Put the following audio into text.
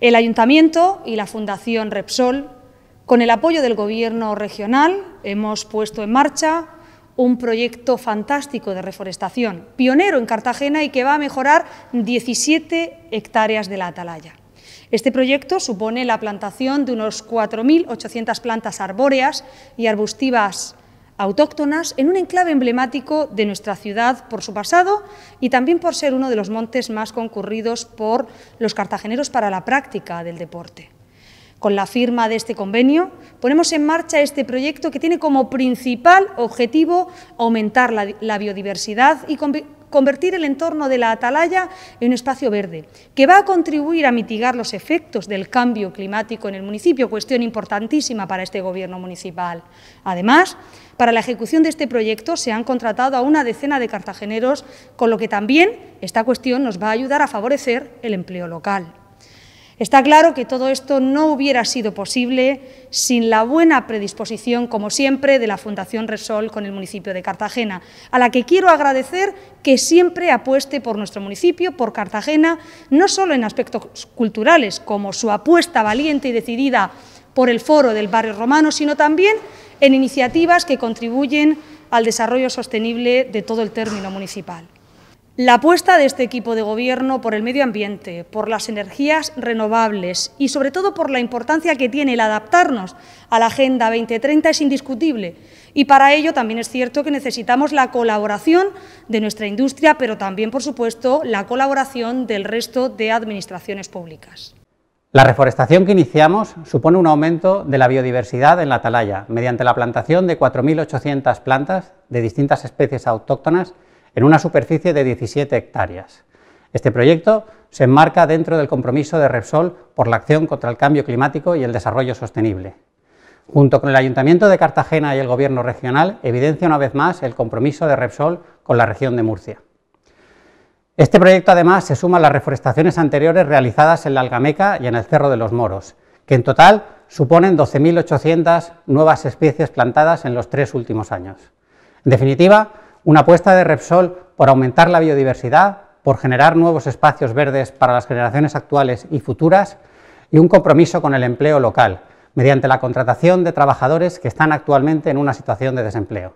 El Ayuntamiento y la Fundación Repsol, con el apoyo del Gobierno regional, hemos puesto en marcha un proyecto fantástico de reforestación, pionero en Cartagena y que va a mejorar 17 hectáreas de la atalaya. Este proyecto supone la plantación de unos 4.800 plantas arbóreas y arbustivas autóctonas en un enclave emblemático de nuestra ciudad por su pasado y también por ser uno de los montes más concurridos por los cartageneros para la práctica del deporte. Con la firma de este convenio ponemos en marcha este proyecto que tiene como principal objetivo aumentar la, biodiversidad y convertir el entorno de la atalaya en un espacio verde, que va a contribuir a mitigar los efectos del cambio climático en el municipio, cuestión importantísima para este Gobierno municipal. Además, para la ejecución de este proyecto se han contratado a una decena de cartageneros, con lo que también esta cuestión nos va a ayudar a favorecer el empleo local. Está claro que todo esto no hubiera sido posible sin la buena predisposición, como siempre, de la Fundación Resol con el municipio de Cartagena, a la que quiero agradecer que siempre apueste por nuestro municipio, por Cartagena, no solo en aspectos culturales, como su apuesta valiente y decidida por el foro del barrio romano, sino también en iniciativas que contribuyen al desarrollo sostenible de todo el término municipal. La apuesta de este equipo de gobierno por el medio ambiente, por las energías renovables y sobre todo por la importancia que tiene el adaptarnos a la Agenda 2030 es indiscutible y para ello también es cierto que necesitamos la colaboración de nuestra industria, pero también, por supuesto, la colaboración del resto de administraciones públicas. La reforestación que iniciamos supone un aumento de la biodiversidad en la atalaya mediante la plantación de 4.800 plantas de distintas especies autóctonas en una superficie de 17 hectáreas. Este proyecto se enmarca dentro del compromiso de Repsol por la acción contra el cambio climático y el desarrollo sostenible. Junto con el Ayuntamiento de Cartagena y el Gobierno regional, evidencia una vez más el compromiso de Repsol con la región de Murcia. Este proyecto además se suma a las reforestaciones anteriores realizadas en la Algameca y en el Cerro de los Moros, que en total suponen 12.800 nuevas especies plantadas en los tres últimos años. En definitiva, una apuesta de Repsol por aumentar la biodiversidad, por generar nuevos espacios verdes para las generaciones actuales y futuras y un compromiso con el empleo local mediante la contratación de trabajadores que están actualmente en una situación de desempleo.